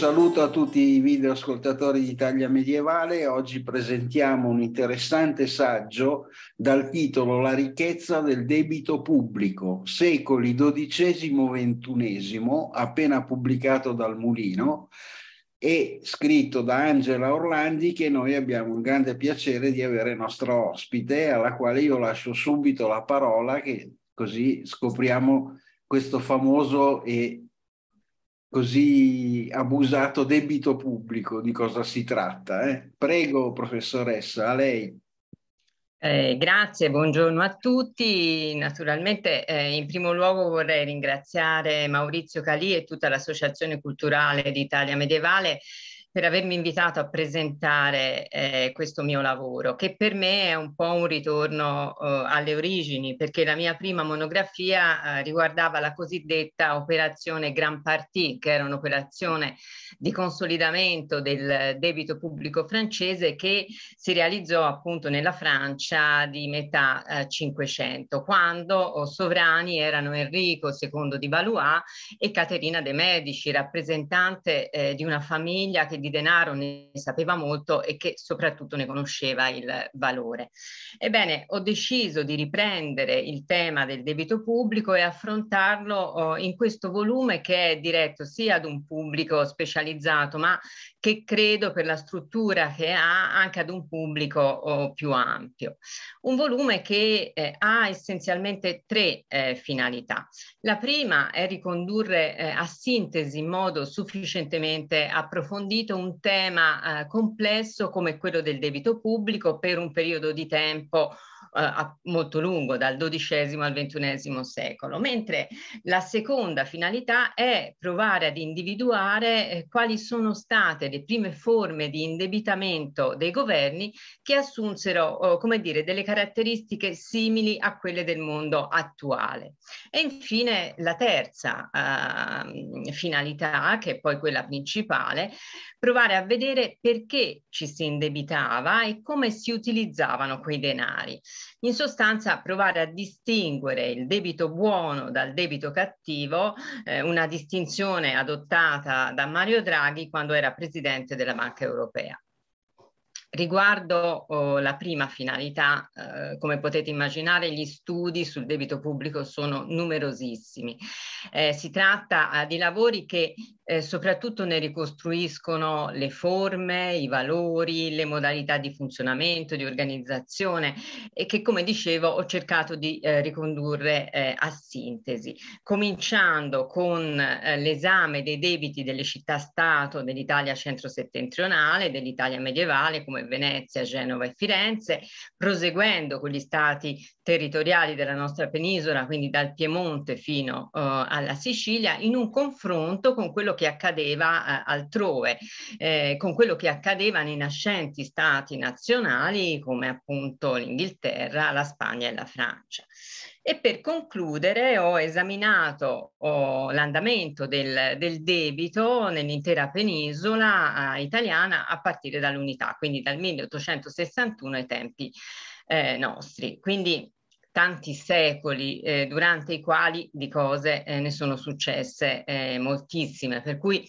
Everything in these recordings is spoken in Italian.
saluto a tutti i video ascoltatori di Italia Medievale. Oggi presentiamo un interessante saggio dal titolo La ricchezza del debito pubblico, secoli XII-XXI, appena pubblicato dal Mulino e scritto da Angela Orlandi che noi abbiamo il grande piacere di avere nostra ospite, alla quale io lascio subito la parola che così scopriamo questo famoso e così abusato debito pubblico di cosa si tratta. Eh? Prego, professoressa, a lei. Eh, grazie, buongiorno a tutti. Naturalmente eh, in primo luogo vorrei ringraziare Maurizio Calì e tutta l'Associazione Culturale d'Italia Medievale per avermi invitato a presentare eh, questo mio lavoro, che per me è un po' un ritorno eh, alle origini, perché la mia prima monografia eh, riguardava la cosiddetta operazione Grand Parti, che era un'operazione di consolidamento del debito pubblico francese che si realizzò appunto nella Francia di metà eh, Cinquecento, quando oh, sovrani erano Enrico II di Valois e Caterina de Medici, rappresentante eh, di una famiglia che di denaro ne sapeva molto e che soprattutto ne conosceva il valore. Ebbene, ho deciso di riprendere il tema del debito pubblico e affrontarlo oh, in questo volume che è diretto sia ad un pubblico specializzato, ma che credo per la struttura che ha anche ad un pubblico oh, più ampio. Un volume che eh, ha essenzialmente tre eh, finalità. La prima è ricondurre eh, a sintesi in modo sufficientemente approfondito seguito un tema eh, complesso come quello del debito pubblico per un periodo di tempo eh, molto lungo, dal XII al XXI secolo, mentre la seconda finalità è provare ad individuare eh, quali sono state le prime forme di indebitamento dei governi che assunsero, eh, come dire, delle caratteristiche simili a quelle del mondo attuale. E infine la terza ehm, finalità, che è poi quella principale, provare a vedere perché ci si indebitava e come si utilizzavano quei denari in sostanza provare a distinguere il debito buono dal debito cattivo, eh, una distinzione adottata da Mario Draghi quando era presidente della Banca Europea. Riguardo oh, la prima finalità, eh, come potete immaginare, gli studi sul debito pubblico sono numerosissimi. Eh, si tratta eh, di lavori che eh, soprattutto ne ricostruiscono le forme, i valori, le modalità di funzionamento, di organizzazione e che, come dicevo, ho cercato di eh, ricondurre eh, a sintesi, cominciando con l'esame dei debiti delle città-stato dell'Italia centro-settentrionale, dell'Italia medievale, come e Venezia, Genova e Firenze, proseguendo con gli stati territoriali della nostra penisola, quindi dal Piemonte fino uh, alla Sicilia, in un confronto con quello che accadeva uh, altrove, eh, con quello che accadeva nei nascenti stati nazionali come appunto l'Inghilterra, la Spagna e la Francia. E per concludere ho esaminato oh, l'andamento del, del, debito nell'intera penisola eh, italiana a partire dall'unità, quindi dal 1861 ai tempi eh, nostri. Quindi tanti secoli eh, durante i quali di cose eh, ne sono successe eh, moltissime, per cui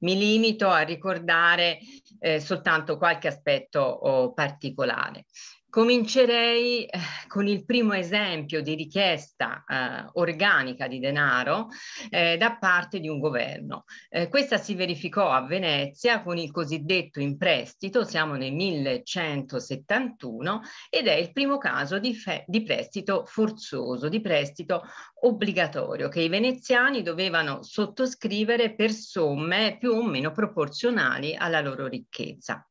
mi limito a ricordare eh, soltanto qualche aspetto oh, particolare. Comincerei eh, con il primo esempio di richiesta eh, organica di denaro eh, da parte di un governo. Eh, questa si verificò a Venezia con il cosiddetto imprestito, siamo nel 1171, ed è il primo caso di, di prestito forzoso, di prestito obbligatorio che i veneziani dovevano sottoscrivere per somme più o meno proporzionali alla loro ricchezza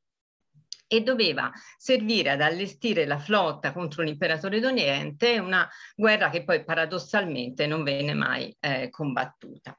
e doveva servire ad allestire la flotta contro l'imperatore d'Oriente, una guerra che poi paradossalmente non venne mai eh, combattuta.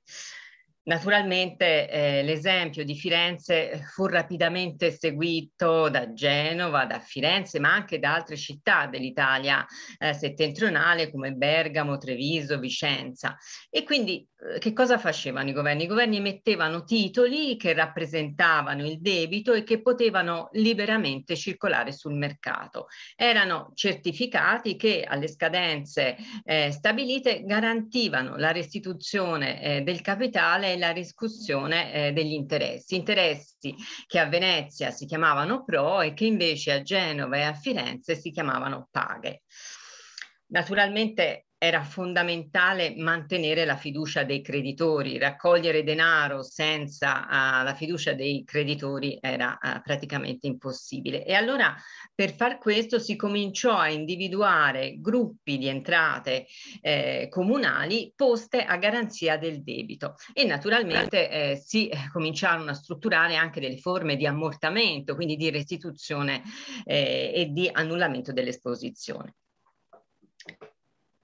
Naturalmente eh, l'esempio di Firenze eh, fu rapidamente seguito da Genova, da Firenze, ma anche da altre città dell'Italia eh, settentrionale come Bergamo, Treviso, Vicenza. E quindi eh, che cosa facevano i governi? I governi emettevano titoli che rappresentavano il debito e che potevano liberamente circolare sul mercato. Erano certificati che alle scadenze eh, stabilite garantivano la restituzione eh, del capitale la riscossione eh, degli interessi, interessi che a Venezia si chiamavano pro e che invece a Genova e a Firenze si chiamavano paghe. Naturalmente era fondamentale mantenere la fiducia dei creditori, raccogliere denaro senza uh, la fiducia dei creditori era uh, praticamente impossibile. E allora per far questo si cominciò a individuare gruppi di entrate eh, comunali poste a garanzia del debito e naturalmente eh, si eh, cominciarono a strutturare anche delle forme di ammortamento, quindi di restituzione eh, e di annullamento dell'esposizione.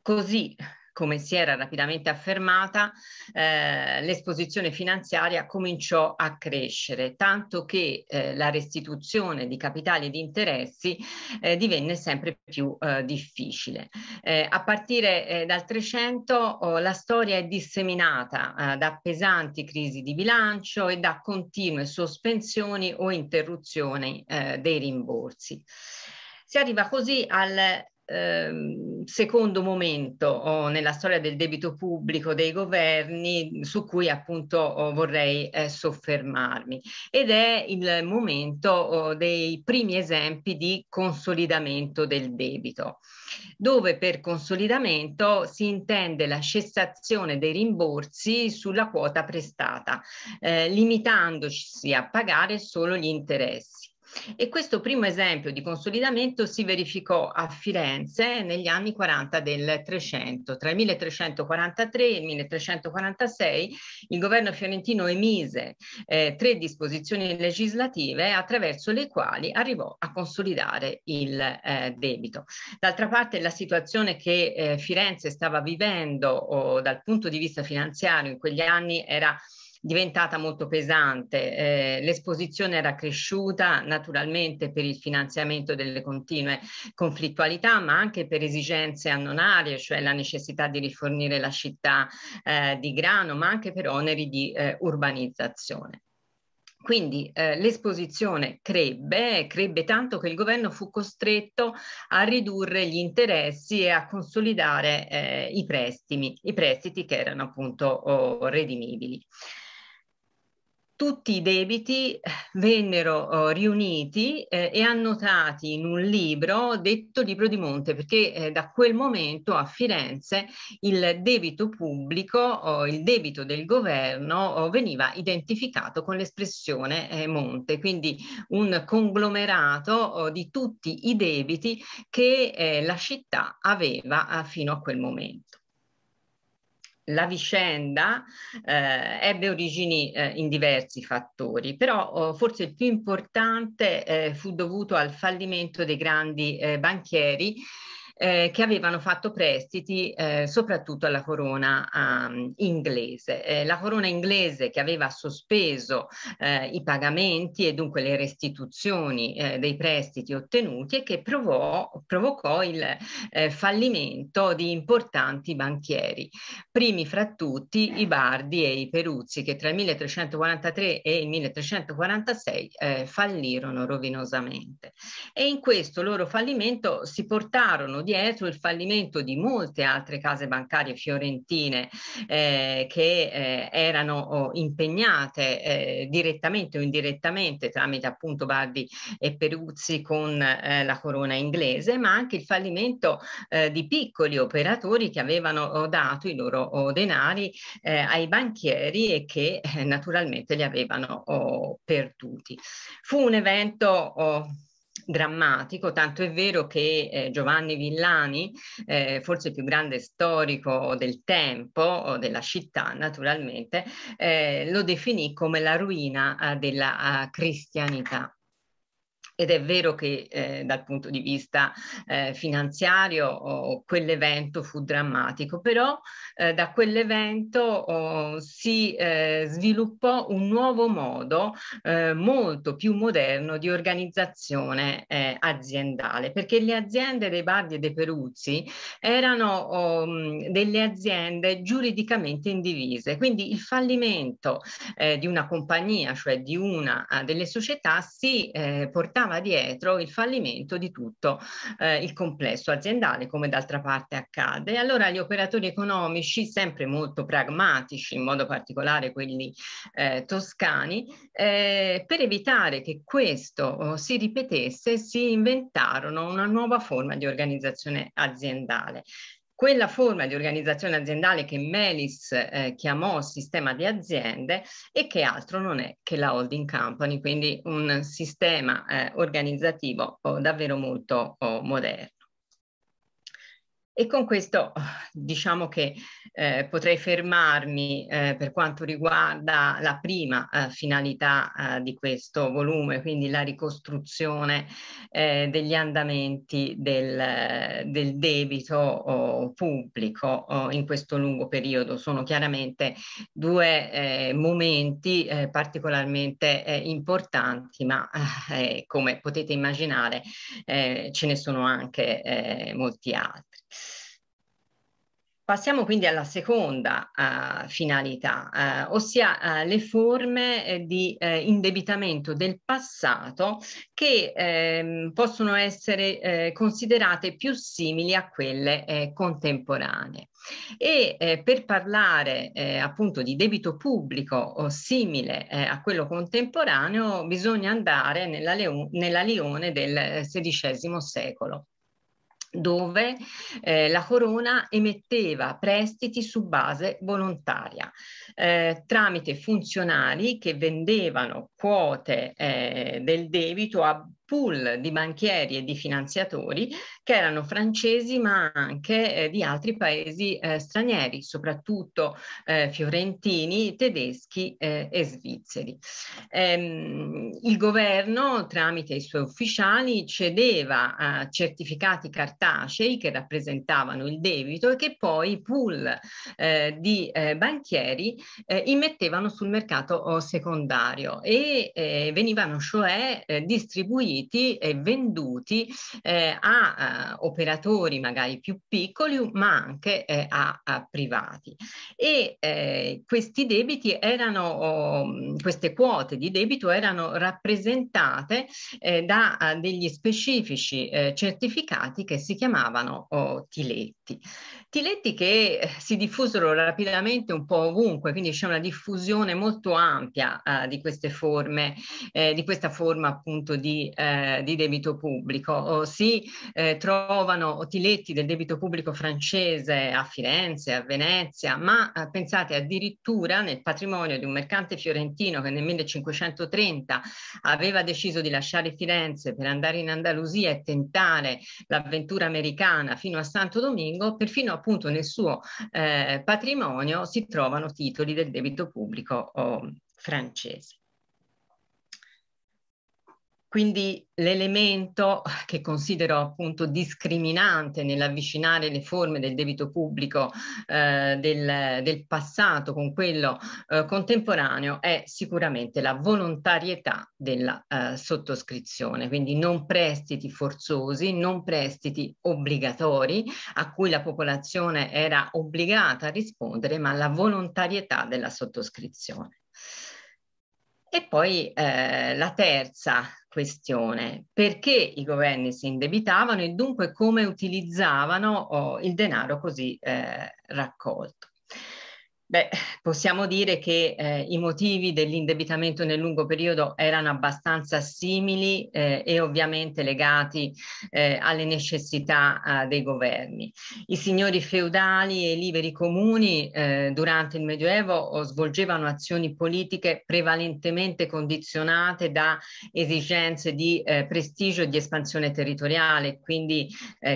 Così come si era rapidamente affermata, eh, l'esposizione finanziaria cominciò a crescere, tanto che eh, la restituzione di capitali e di interessi eh, divenne sempre più eh, difficile. Eh, a partire eh, dal 300 oh, la storia è disseminata da pesanti crisi di bilancio e da continue sospensioni o interruzioni dei rimborsi. Si arriva così al ehm, secondo momento oh, nella storia del debito pubblico dei governi su cui appunto oh, vorrei eh, soffermarmi ed è il momento oh, dei primi esempi di consolidamento del debito dove per consolidamento si intende la cessazione dei rimborsi sulla quota prestata, eh, limitandoci a pagare solo gli interessi. E questo primo esempio di consolidamento si verificò a Firenze negli anni 40 del 300. Tra il 1343 e il 1346 il governo fiorentino emise eh, tre disposizioni legislative attraverso le quali arrivò a consolidare il eh, debito. D'altra parte la situazione che eh, Firenze stava vivendo oh, dal punto di vista finanziario in quegli anni era diventata molto pesante, eh, l'esposizione era cresciuta naturalmente per il finanziamento delle continue conflittualità, ma anche per esigenze annonarie, cioè la necessità di rifornire la città eh, di grano, ma anche per oneri di eh, urbanizzazione. Quindi eh, l'esposizione crebbe, crebbe tanto che il governo fu costretto a ridurre gli interessi e a consolidare eh, i prestiti, i prestiti che erano appunto oh, redimibili tutti i debiti eh, vennero oh, riuniti eh, e annotati in un libro detto libro di Monte perché eh, da quel momento a Firenze il debito pubblico oh, il debito del governo oh, veniva identificato con l'espressione eh, Monte, quindi un conglomerato oh, di tutti i debiti che eh, la città aveva eh, fino a quel momento la vicenda eh, ebbe origini eh, in diversi fattori, però oh, forse il più importante eh, fu dovuto al fallimento dei grandi eh, banchieri eh, che avevano fatto prestiti eh, soprattutto alla corona um, inglese. Eh, la corona inglese che aveva sospeso eh, i pagamenti e dunque le restituzioni eh, dei prestiti ottenuti e che provò, provocò il eh, fallimento di importanti banchieri, primi fra tutti i Bardi e i Peruzzi che tra il 1343 e il 1346 fallirono rovinosamente. E in questo loro fallimento si portarono dietro il fallimento di molte altre case bancarie fiorentine eh, che eh, erano oh, impegnate eh, direttamente o indirettamente tramite appunto Bardi e Peruzzi con eh, la corona inglese, ma anche il fallimento eh, di piccoli operatori che avevano oh, dato i loro oh, denari eh, ai banchieri e che eh, naturalmente li avevano oh, perduti. Fu un evento oh, grammatico, tanto è vero che eh, Giovanni Villani, eh, forse il più grande storico del tempo, o della città naturalmente, eh, lo definì come la ruina eh, della eh, cristianità. Ed è vero che eh, dal punto di vista eh, finanziario oh, quell'evento fu drammatico, però eh, da quell'evento oh, si eh, sviluppò un nuovo modo eh, molto più moderno di organizzazione eh, aziendale, perché le aziende dei Bardi e dei Peruzzi erano oh, delle aziende giuridicamente indivise, quindi il fallimento di una compagnia, cioè di una ah, delle società, si portava portava dietro il fallimento di tutto eh, il complesso aziendale, come d'altra parte accade. Allora gli operatori economici, sempre molto pragmatici, in modo particolare quelli eh, toscani, eh, per evitare che questo oh, si ripetesse, si inventarono una nuova forma di organizzazione aziendale quella forma di organizzazione aziendale che Melis eh, chiamò sistema di aziende e che altro non è che la holding company, quindi un sistema eh, organizzativo oh, davvero molto oh, moderno. E con questo diciamo che eh, potrei fermarmi eh, per quanto riguarda la prima eh, finalità eh, di questo volume, quindi la ricostruzione eh, degli andamenti del, del debito oh, pubblico oh, in questo lungo periodo. Sono chiaramente due eh, momenti particolarmente importanti, ma come potete immaginare ce ne sono anche molti altri. Passiamo quindi alla seconda uh, finalità, uh, ossia uh, le forme di indebitamento del passato che ehm, possono essere eh, considerate più simili a quelle eh, contemporanee. E eh, per parlare appunto di debito pubblico o simile a quello contemporaneo bisogna andare nella, nella Lione del XVI secolo dove eh, la corona emetteva prestiti su base volontaria eh, tramite funzionari che vendevano quote eh, del debito a pool di banchieri e di finanziatori che erano francesi ma anche eh, di altri paesi eh, stranieri, soprattutto eh, fiorentini, tedeschi eh, e svizzeri. Ehm, il governo, tramite i suoi ufficiali, cedeva certificati cartacei che rappresentavano il debito e che poi i pool eh, di eh, banchieri immettevano sul mercato oh, secondario e venivano cioè distribuiti distribuiti e venduti eh, a, a eh, operatori magari più piccoli ma anche eh, a, a, privati. E eh, questi debiti erano, oh, queste quote di debito erano rappresentate eh, da eh, degli specifici certificati che si chiamavano oh, tiletti. Tiletti che si diffusero rapidamente un po' ovunque, quindi c'è una diffusione molto ampia di queste forme, di questa forma appunto di eh, di debito pubblico. O si eh, trovano otiletti del debito pubblico francese a Firenze, a Venezia, ma eh, pensate addirittura nel patrimonio di un mercante fiorentino che nel 1530 aveva deciso di lasciare Firenze per andare in Andalusia e tentare l'avventura americana fino a Santo Domingo, perfino appunto nel suo eh, patrimonio si trovano titoli del debito pubblico oh, francese. Quindi l'elemento che considero appunto discriminante nell'avvicinare le forme del debito pubblico eh, del, del, passato con quello eh, contemporaneo è sicuramente la volontarietà della eh, sottoscrizione, quindi non prestiti forzosi, non prestiti obbligatori a cui la popolazione era obbligata a rispondere, ma la volontarietà della sottoscrizione. E poi eh, la terza questione, perché i governi si indebitavano e dunque come utilizzavano oh, il denaro così eh, raccolto. Beh, possiamo dire che eh, i motivi dell'indebitamento nel lungo periodo erano abbastanza simili eh, e ovviamente legati eh, alle necessità eh, dei governi. I signori feudali e i liberi comuni eh, durante il Medioevo svolgevano azioni politiche prevalentemente condizionate da esigenze di eh, prestigio e di espansione territoriale, quindi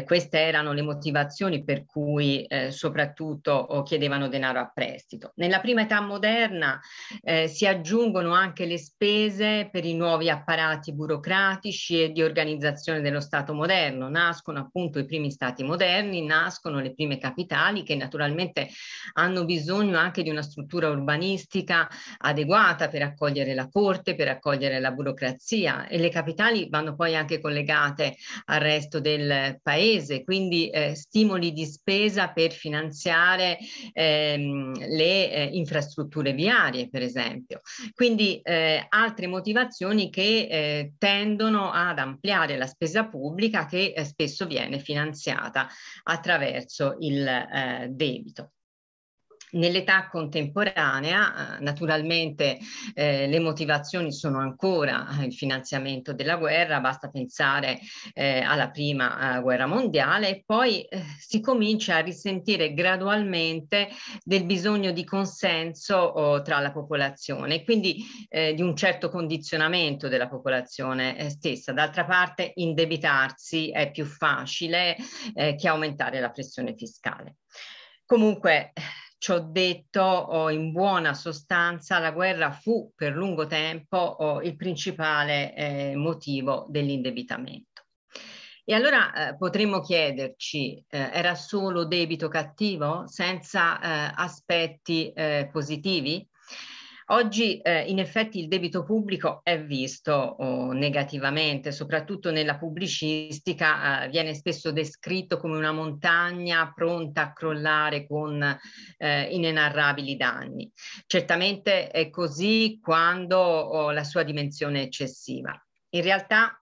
queste erano le motivazioni per cui soprattutto chiedevano denaro a prestito prestito. Nella prima età moderna eh, si aggiungono anche le spese per i nuovi apparati burocratici e di organizzazione dello Stato moderno. Nascono appunto i primi Stati moderni, nascono le prime capitali che naturalmente hanno bisogno anche di una struttura urbanistica adeguata per accogliere la corte, per accogliere la burocrazia e le capitali vanno poi anche collegate al resto del paese, quindi eh, stimoli di spesa per finanziare ehm, le eh, infrastrutture viarie, per esempio. Quindi eh, altre motivazioni che eh, tendono ad ampliare la spesa pubblica che eh, spesso viene finanziata attraverso il eh, debito. Nell'età contemporanea eh, naturalmente eh, le motivazioni sono ancora eh, il finanziamento della guerra, basta pensare eh, alla prima eh, guerra mondiale e poi eh, si comincia a risentire gradualmente del bisogno di consenso oh, tra la popolazione, quindi di un certo condizionamento della popolazione stessa. D'altra parte indebitarsi è più facile che aumentare la pressione fiscale. Comunque Ciò detto, oh, in buona sostanza, la guerra fu per lungo tempo oh, il principale eh, motivo dell'indebitamento. E allora eh, potremmo chiederci, eh, era solo debito cattivo senza eh, aspetti eh, positivi? Oggi eh, in effetti il debito pubblico è visto oh, negativamente, soprattutto nella pubblicistica eh, viene spesso descritto come una montagna pronta a crollare con eh, inenarrabili danni. Certamente è così quando oh, la sua dimensione è eccessiva. In realtà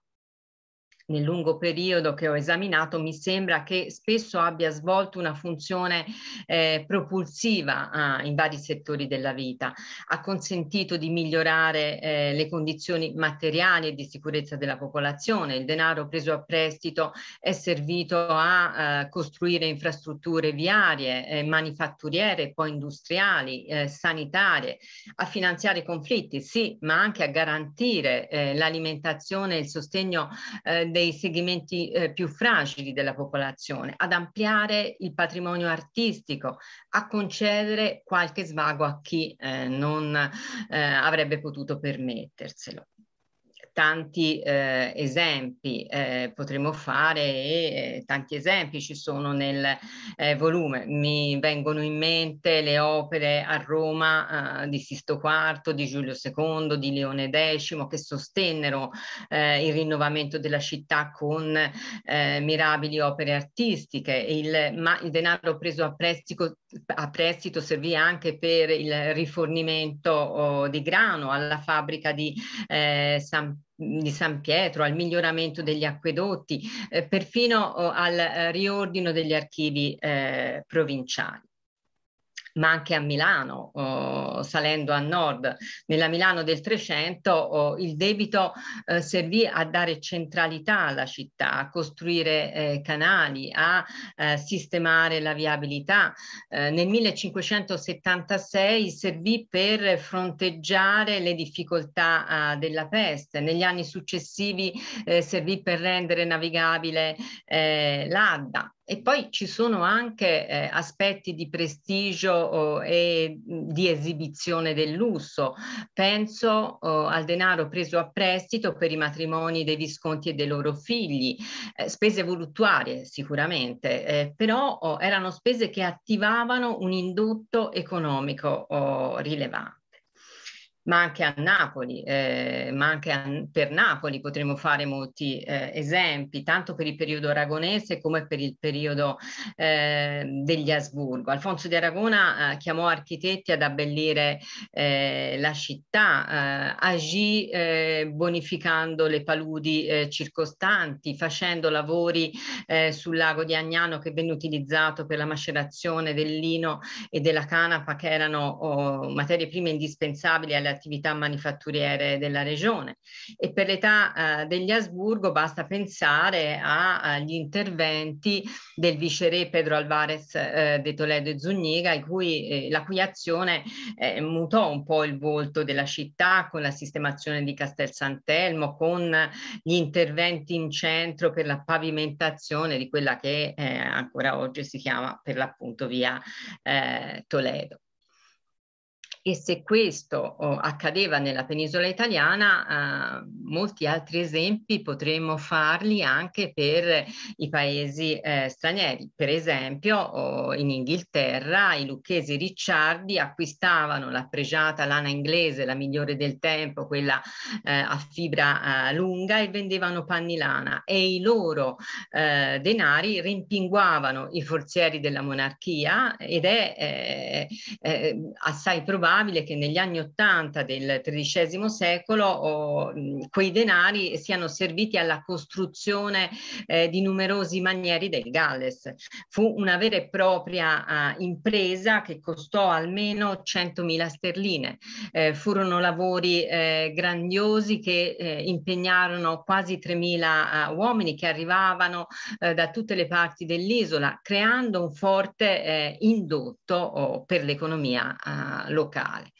nel lungo periodo che ho esaminato, mi sembra che spesso abbia svolto una funzione eh, propulsiva eh, in vari settori della vita. Ha consentito di migliorare eh, le condizioni materiali e di sicurezza della popolazione. Il denaro preso a prestito è servito a eh, costruire infrastrutture viarie, eh, manifatturiere, poi industriali, eh, sanitarie, a finanziare conflitti, sì, ma anche a garantire l'alimentazione e il sostegno eh, dei segmenti eh, più fragili della popolazione, ad ampliare il patrimonio artistico, a concedere qualche svago a chi eh, non eh, avrebbe potuto permetterselo tanti eh, esempi, eh, potremmo fare eh, tanti esempi ci sono nel eh, volume, mi vengono in mente le opere a Roma eh, di Sisto IV, di Giulio II, di Leone X che sostennero eh, il rinnovamento della città con mirabili opere artistiche, il, ma il denaro preso a prestito, a prestito servì anche per il rifornimento oh, di grano alla fabbrica di San di San Pietro, al miglioramento degli acquedotti, eh, perfino oh, al eh, riordino degli archivi eh, provinciali ma anche a Milano, oh, salendo a nord. Nella Milano del 300 oh, il debito eh, servì a dare centralità alla città, a costruire eh, canali, a eh, sistemare la viabilità. Eh, nel 1576 servì per fronteggiare le difficoltà eh, della peste, negli anni successivi eh, servì per rendere navigabile l'Adda. E poi ci sono anche eh, aspetti di prestigio oh, e di esibizione del lusso. Penso oh, al denaro preso a prestito per i matrimoni dei visconti e dei loro figli, eh, spese voluttuarie sicuramente, eh, però oh, erano spese che attivavano un indotto economico rilevante ma anche a Napoli, eh, ma anche a, per Napoli potremmo fare molti eh, esempi, tanto per il periodo aragonese come per il periodo eh, degli Asburgo. Alfonso di Aragona eh, chiamò architetti ad abbellire eh, la città, eh, agì bonificando le paludi circostanti, facendo lavori sul lago di Agnano che venne utilizzato per la macerazione del lino e della canapa che erano oh, materie prime indispensabili alla attività manifatturiere della regione e per l'età eh, degli Asburgo basta pensare agli interventi del viceré Pedro Alvarez eh, de Toledo e Zuniga, eh, la cui azione eh, mutò un po' il volto della città con la sistemazione di Castel Sant'Elmo, con gli interventi in centro per la pavimentazione di quella che eh, ancora oggi si chiama per l'appunto via eh, Toledo e se questo oh, accadeva nella penisola italiana, eh, molti altri esempi potremmo farli anche per i paesi eh, stranieri. Per esempio oh, in Inghilterra i lucchesi ricciardi acquistavano la pregiata lana inglese, la migliore del tempo, quella eh, a fibra eh, lunga e vendevano panni lana e i loro eh, denari rimpinguavano i forzieri della monarchia ed è eh, assai probabile probabile che negli anni Ottanta del XIII secolo oh, quei denari siano serviti alla costruzione eh, di numerosi manieri del Galles. Fu una vera e propria eh, impresa che costò almeno 100.000 sterline. Eh, furono lavori eh, grandiosi che eh, impegnarono quasi 3.000 eh, uomini che arrivavano da tutte le parti dell'isola, creando un forte indotto oh, per l'economia locale. Orientale,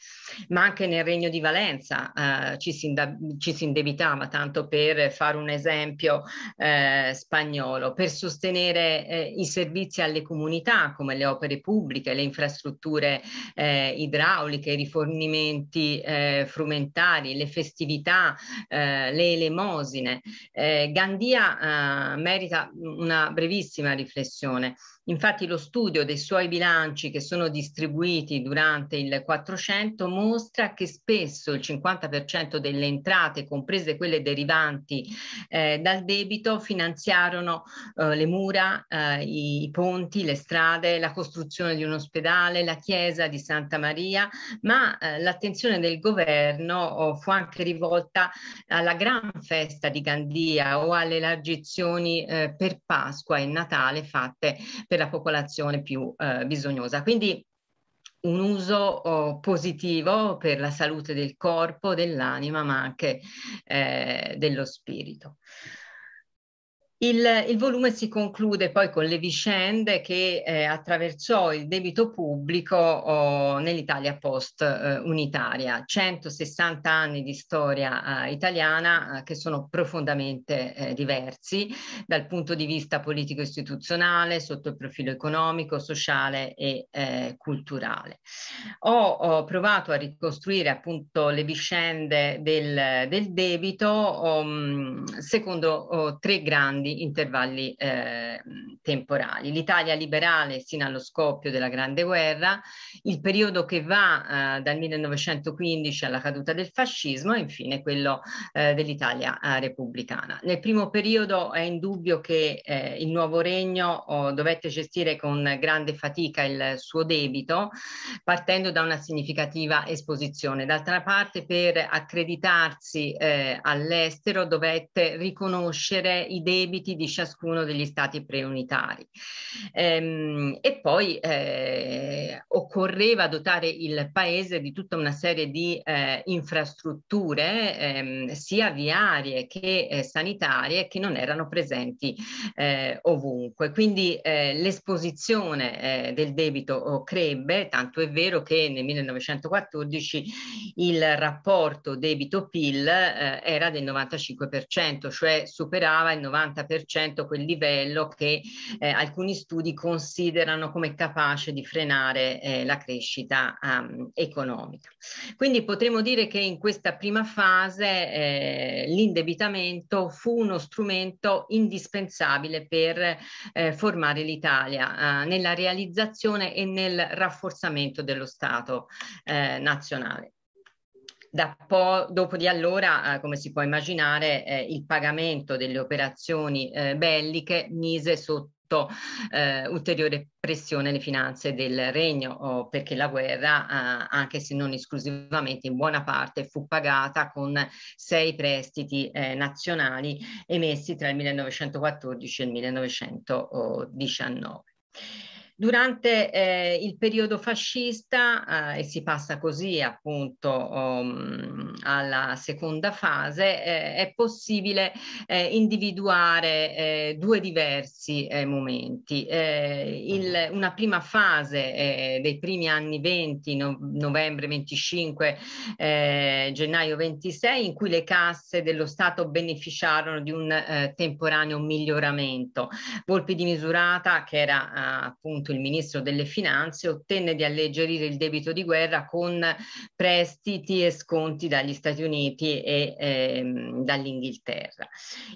ma anche nel Regno di Valenza eh, ci, si ci, si indebitava, tanto per fare un esempio eh, spagnolo, per sostenere eh, i servizi alle comunità come le opere pubbliche, le infrastrutture eh, idrauliche, i rifornimenti eh, frumentari, le festività, eh, le elemosine. Gandia merita una brevissima riflessione. Infatti lo studio dei suoi bilanci che sono distribuiti durante il 400 mostra che spesso il 50% delle entrate, comprese quelle derivanti eh, dal debito, finanziarono eh, le mura, eh, i ponti, le strade, la costruzione di un ospedale, la chiesa di Santa Maria, ma eh, l'attenzione del governo oh, fu anche rivolta alla gran festa di Gandia o alle largizioni eh, per Pasqua e Natale fatte per per la popolazione più eh, bisognosa. Quindi un uso oh, positivo per la salute del corpo, dell'anima, ma anche eh, dello spirito. Il, il, volume si conclude poi con le vicende che eh, attraversò il debito pubblico oh, nell'Italia post-unitaria, eh, 160 anni di storia eh, italiana eh, che sono profondamente eh, diversi dal punto di vista politico-istituzionale, sotto il profilo economico, sociale e eh, culturale. Ho, ho, provato a ricostruire appunto le vicende del, del debito oh, secondo oh, tre grandi grandi intervalli eh, temporali. L'Italia liberale sino allo scoppio della Grande Guerra, il periodo che va eh, dal 1915 alla caduta del fascismo e infine quello eh, dell'Italia eh, repubblicana. Nel primo periodo è indubbio che eh, il nuovo regno oh, dovette gestire con grande fatica il suo debito partendo da una significativa esposizione. D'altra parte per accreditarsi eh, all'estero dovette riconoscere i debiti debiti di ciascuno degli stati preunitari. Ehm, e poi eh, occorreva dotare il paese di tutta una serie di eh, infrastrutture, ehm, sia viarie che eh, sanitarie, che non erano presenti eh, ovunque. Quindi eh, l'esposizione eh, del debito oh, crebbe, tanto è vero che nel 1914 il rapporto debito-PIL era del 95%, cioè superava il 90% 30% quel livello che eh, alcuni studi considerano come capace di frenare eh, la crescita um, economica. Quindi potremmo dire che in questa prima fase eh, l'indebitamento fu uno strumento indispensabile per eh, formare l'Italia eh, nella realizzazione e nel rafforzamento dello Stato eh, nazionale dopo di allora, eh, come si può immaginare, eh, il pagamento delle operazioni eh, belliche mise sotto eh, ulteriore pressione le finanze del regno, oh, perché la guerra, eh, anche se non esclusivamente in buona parte, fu pagata con sei prestiti eh, nazionali emessi tra il 1914 e il 1919. Durante eh, il periodo fascista, eh, e si passa così appunto um, alla seconda fase, eh, è possibile eh, individuare eh, due diversi eh, momenti. Il, mm-hmm. una prima fase dei primi anni 20, no, novembre 25, gennaio 26, in cui le casse dello Stato beneficiarono di un temporaneo miglioramento. Volpi di Misurata, che era ah, appunto appunto il ministro delle finanze ottenne di alleggerire il debito di guerra con prestiti e sconti dagli Stati Uniti e ehm, dall'Inghilterra.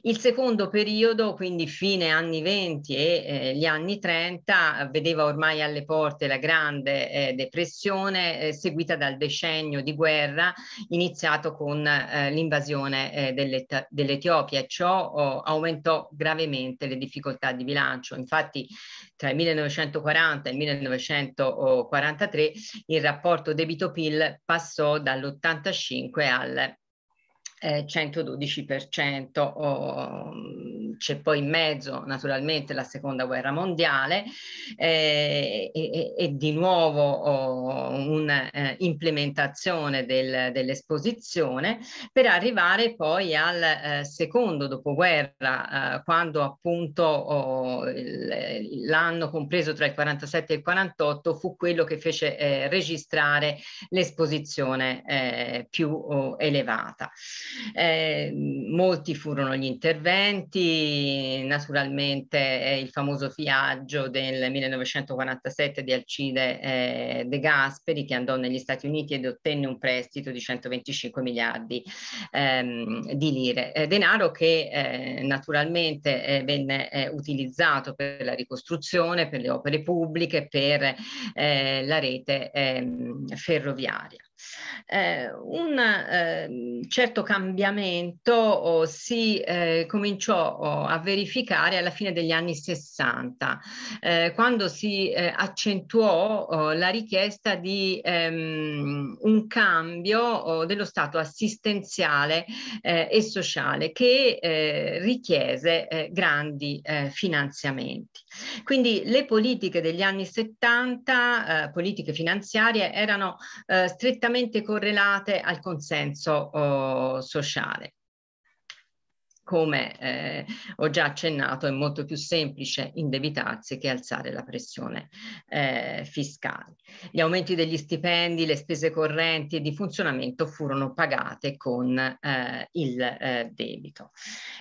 Il secondo periodo, quindi fine anni 20 e eh, gli anni 30, vedeva ormai alle porte la grande eh, depressione eh, seguita dal decennio di guerra iniziato con eh, l'invasione eh, dell'Etiopia dell e ciò oh, aumentò gravemente le difficoltà di bilancio. Infatti tra il 1940 e il 1943 il rapporto debito-PIL passò dall'85 al eh, 112%, oh, c'è poi in mezzo naturalmente la seconda guerra mondiale eh, e, e, di nuovo oh, un'implementazione eh, del, dell'esposizione per arrivare poi al eh, secondo dopoguerra eh, quando appunto oh, l'anno compreso tra il 47 e il 48 fu quello che fece eh, registrare l'esposizione eh, più oh, elevata. Eh, molti furono gli interventi, naturalmente eh, il famoso viaggio del 1947 di Alcide eh, De Gasperi che andò negli Stati Uniti ed ottenne un prestito di 125 miliardi ehm, di lire, eh, denaro che eh, naturalmente eh, venne eh, utilizzato per la ricostruzione, per le opere pubbliche, per eh, la rete ehm, ferroviaria. Eh, un eh, certo cambiamento oh, si eh, cominciò oh, a verificare alla fine degli anni 60, eh, quando si eh, accentuò oh, la richiesta di ehm, un cambio oh, dello stato assistenziale eh, e sociale che richiese grandi finanziamenti. Quindi le politiche degli anni 70, eh, politiche finanziarie, erano eh, strettamente correlate al consenso oh, sociale come eh, ho già accennato, è molto più semplice indebitarsi che alzare la pressione eh, fiscale. Gli aumenti degli stipendi, le spese correnti e di funzionamento furono pagate con eh, il eh, debito.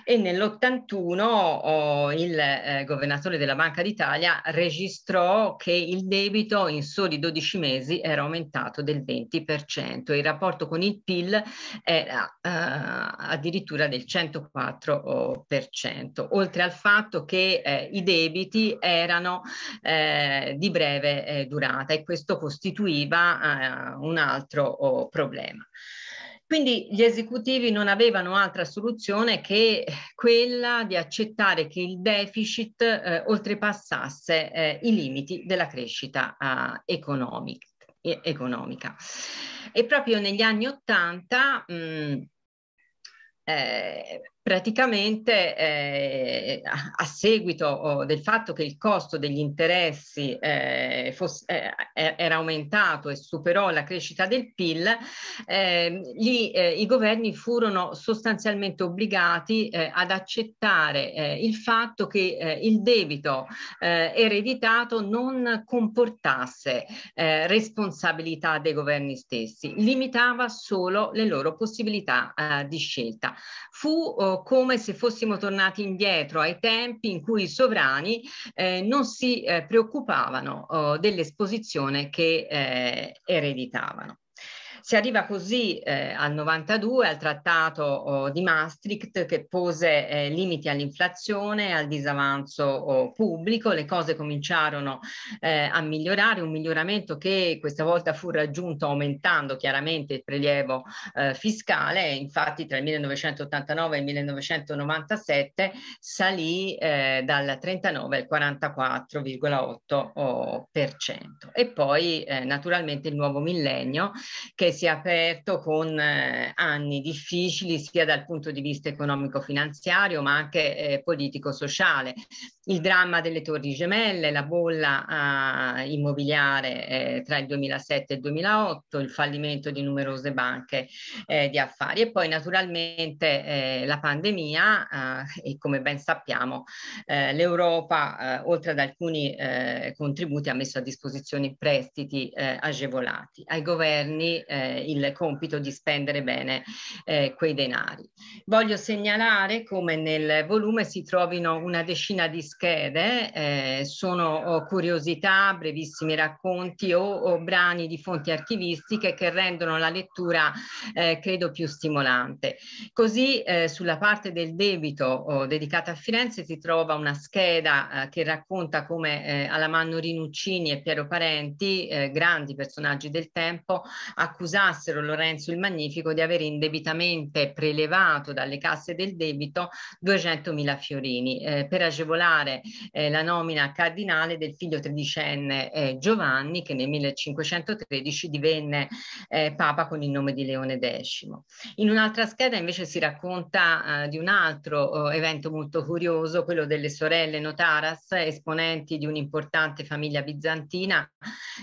E nell'81 oh, il eh, governatore della Banca d'Italia registrò che il debito in soli 12 mesi era aumentato del 20% il rapporto con il PIL era eh, addirittura del 104 4%, oltre al fatto che eh, i debiti erano eh, di breve eh, durata e questo costituiva eh, un altro oh, problema. Quindi gli esecutivi non avevano altra soluzione che quella di accettare che il deficit eh, oltrepassasse eh, i limiti della crescita eh, economic, eh, economica. E proprio negli anni Ottanta mm, eh, praticamente eh, a, seguito oh, del fatto che il costo degli interessi eh, fosse, eh, era aumentato e superò la crescita del PIL, ehm, gli, eh, i governi furono sostanzialmente obbligati eh, ad accettare eh, il fatto che il debito ereditato non comportasse responsabilità dei governi stessi, limitava solo le loro possibilità di scelta. Fu oh, come se fossimo tornati indietro ai tempi in cui i sovrani eh, non si eh, preoccupavano oh, dell'esposizione che eh, ereditavano. Si arriva così eh, al 92, al trattato oh, di Maastricht che pose eh, limiti all'inflazione, al disavanzo oh, pubblico, le cose cominciarono eh, a migliorare, un miglioramento che questa volta fu raggiunto aumentando chiaramente il prelievo eh, fiscale, infatti tra il 1989 e il 1997 salì eh, dal 39 al 44,8%. Oh, e poi eh, naturalmente il nuovo millennio che si è aperto con eh, anni difficili sia dal punto di vista economico-finanziario ma anche eh, politico-sociale il dramma delle torri gemelle, la bolla eh, immobiliare eh, tra il 2007 e il 2008, il fallimento di numerose banche eh, di affari e poi naturalmente eh, la pandemia ah, e come ben sappiamo eh, l'Europa eh, oltre ad alcuni contributi ha messo a disposizione prestiti agevolati. Ai governi il compito di spendere bene quei denari. Voglio segnalare come nel volume si trovino una decina di scritti schede eh, sono oh, curiosità, brevissimi racconti o, o, brani di fonti archivistiche che rendono la lettura eh, credo più stimolante. Così eh, sulla parte del debito oh, dedicata a Firenze si trova una scheda eh, che racconta come eh, Alamanno Rinuccini e Piero Parenti, eh, grandi personaggi del tempo, accusassero Lorenzo il Magnifico di aver indebitamente prelevato dalle casse del debito 200.000 fiorini per agevolare particolare eh, la nomina cardinale del figlio tredicenne eh, Giovanni che nel 1513 divenne eh, Papa con il nome di Leone X. In un'altra scheda invece si racconta eh, di un altro eh, evento molto curioso, quello delle sorelle Notaras, esponenti di un'importante famiglia bizantina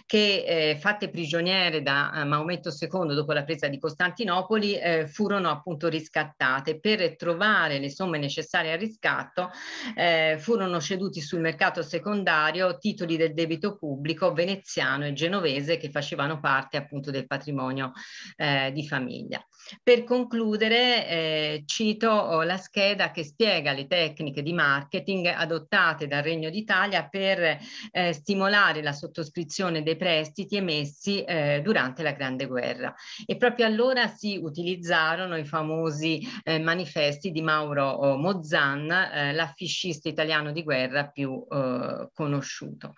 che eh, fatte prigioniere da eh, Maometto II dopo la presa di Costantinopoli eh, furono appunto riscattate. Per trovare le somme necessarie al riscatto eh, furono furono ceduti sul mercato secondario titoli del debito pubblico veneziano e genovese che facevano parte appunto del patrimonio eh, di famiglia. Per concludere eh, cito oh, la scheda che spiega le tecniche di marketing adottate dal Regno d'Italia per eh, stimolare la sottoscrizione dei prestiti emessi eh, durante la Grande Guerra. E proprio allora si utilizzarono i famosi eh, manifesti di Mauro oh, Mozzan, eh, l'affiscista italiano di guerra più eh, conosciuto.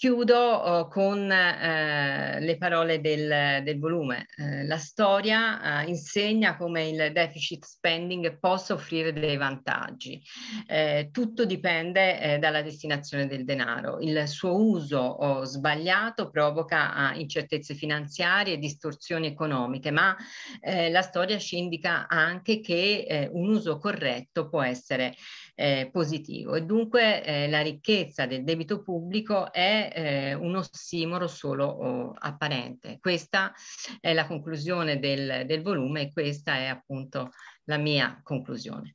Chiudo uh, con uh, le parole del, del volume. Uh, la storia eh, insegna come il deficit spending possa offrire dei vantaggi. tutto dipende dalla destinazione del denaro. Il suo uso oh, sbagliato provoca ah, incertezze finanziarie e distorsioni economiche, ma la storia ci indica anche che un uso corretto può essere eh, positivo e dunque eh, la ricchezza del debito pubblico è eh, un ossimoro solo oh, apparente. Questa è la conclusione del, del volume e questa è appunto la mia conclusione.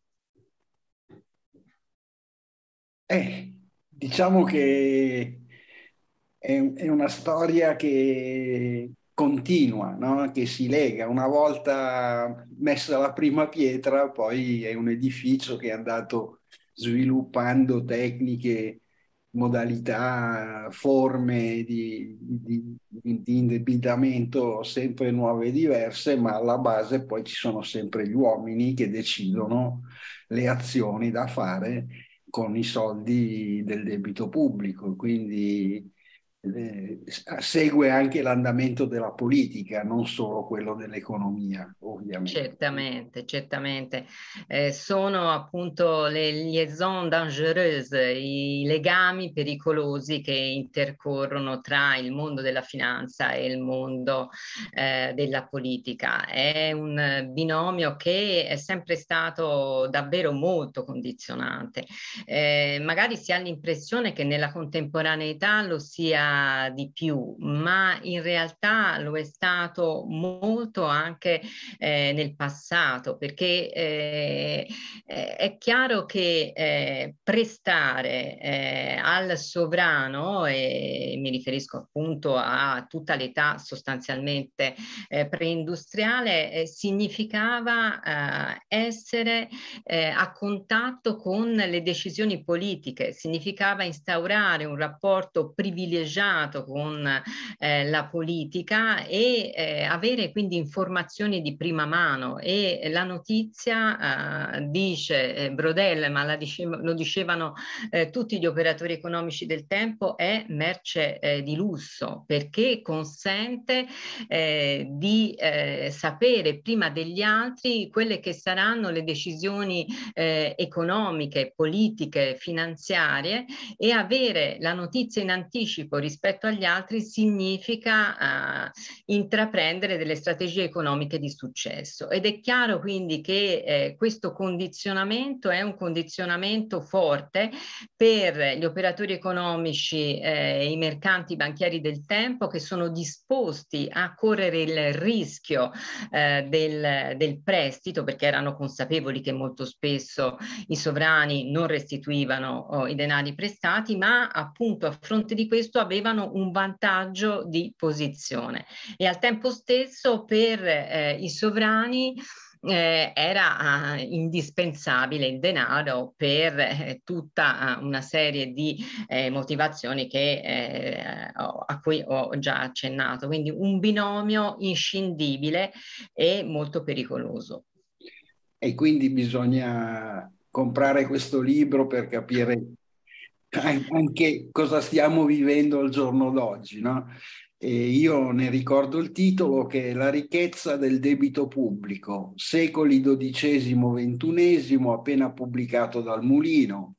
Eh, diciamo che è, è una storia che continua, no? che si lega. Una volta messa la prima pietra, poi è un edificio che è andato sviluppando tecniche, modalità, forme di, di, di indebitamento sempre nuove e diverse, ma alla base poi ci sono sempre gli uomini che decidono le azioni da fare con i soldi del debito pubblico. Quindi eh, segue anche l'andamento della politica, non solo quello dell'economia, ovviamente. Certamente, certamente. Eh, sono appunto le liaison dangereuse, i legami pericolosi che intercorrono tra il mondo della finanza e il mondo eh, della politica. È un binomio che è sempre stato davvero molto condizionante. Eh, magari si ha l'impressione che nella contemporaneità lo sia di più, ma in realtà lo è stato molto anche eh, nel passato, perché eh, eh è chiaro che eh, prestare eh, al sovrano, e mi riferisco appunto a tutta l'età sostanzialmente eh, preindustriale, significava essere a contatto con le decisioni politiche, significava instaurare un rapporto privilegiato collegiato con eh, la politica e eh, avere quindi informazioni di prima mano e la notizia eh, dice eh, Brodel, ma diceva, lo dicevano eh, tutti gli operatori economici del tempo, è merce eh, di lusso perché consente di sapere prima degli altri quelle che saranno le decisioni economiche, politiche, finanziarie e avere la notizia in anticipo rispetto rispetto agli altri significa eh, intraprendere delle strategie economiche di successo ed è chiaro quindi che eh, questo condizionamento è un condizionamento forte per gli operatori economici, eh, i mercanti, banchieri del tempo che sono disposti a correre il rischio eh, del, del prestito perché erano consapevoli che molto spesso i sovrani non restituivano oh, i denari prestati ma appunto a fronte di questo avevano avevano un vantaggio di posizione e al tempo stesso per eh, i sovrani eh, era eh, indispensabile il denaro per eh, tutta eh, una serie di eh, motivazioni che, eh, ho, a cui ho già accennato, quindi un binomio inscindibile e molto pericoloso. E quindi bisogna comprare questo libro per capire anche cosa stiamo vivendo al giorno d'oggi. No? io ne ricordo il titolo che è La ricchezza del debito pubblico, secoli XII-XXI, appena pubblicato dal Mulino.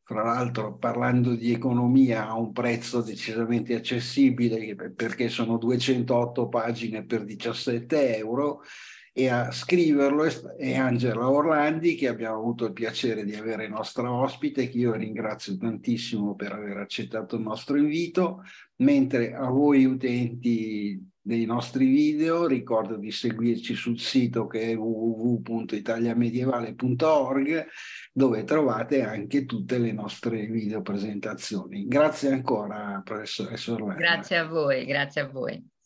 Fra l'altro parlando di economia a un prezzo decisamente accessibile perché sono 208 pagine per 17 euro, e a scriverlo è Angela Orlandi che abbiamo avuto il piacere di avere nostra ospite, che io ringrazio tantissimo per aver accettato il nostro invito, mentre a voi utenti dei nostri video ricordo di seguirci sul sito che è www.italiamedievale.org dove trovate anche tutte le nostre video presentazioni. Grazie ancora professoressa Orlandi. Grazie a voi, grazie a voi.